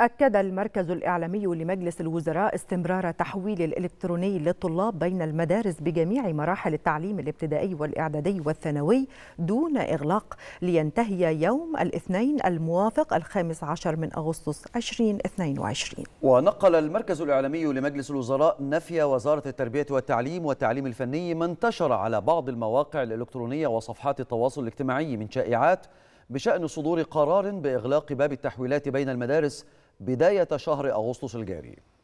أكد المركز الإعلامي لمجلس الوزراء استمرار تحويل الإلكتروني للطلاب بين المدارس بجميع مراحل التعليم الابتدائي والإعدادي والثانوي دون إغلاق لينتهي يوم الاثنين الموافق الخامس عشر من أغسطس 2022 ونقل المركز الإعلامي لمجلس الوزراء نفي وزارة التربية والتعليم والتعليم الفني ما انتشر على بعض المواقع الإلكترونية وصفحات التواصل الاجتماعي من شائعات بشأن صدور قرار بإغلاق باب التحويلات بين المدارس بداية شهر أغسطس الجاري